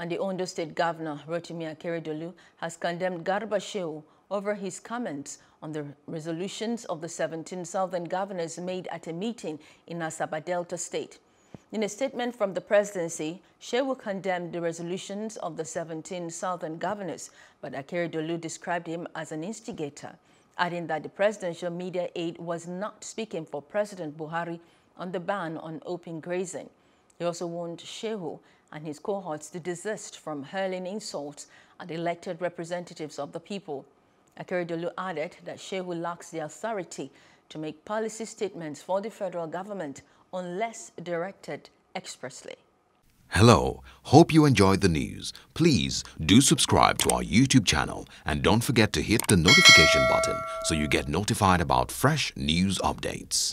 And the Ondo State Governor, Rotimi Akeredolu, has condemned Garba Shehu over his comments on the resolutions of the 17 southern governors made at a meeting in Asaba Delta State. In a statement from the presidency, Shehu condemned the resolutions of the 17 southern governors, but Akeredolu described him as an instigator, adding that the presidential media aide was not speaking for President Buhari on the ban on open grazing. He also warned Shehu and his cohorts to desist from hurling insults at elected representatives of the people. Akeredolu added that Shehu lacks the authority to make policy statements for the federal government unless directed expressly. Hello, hope you enjoyed the news. Please do subscribe to our YouTube channel and don't forget to hit the notification button so you get notified about fresh news updates.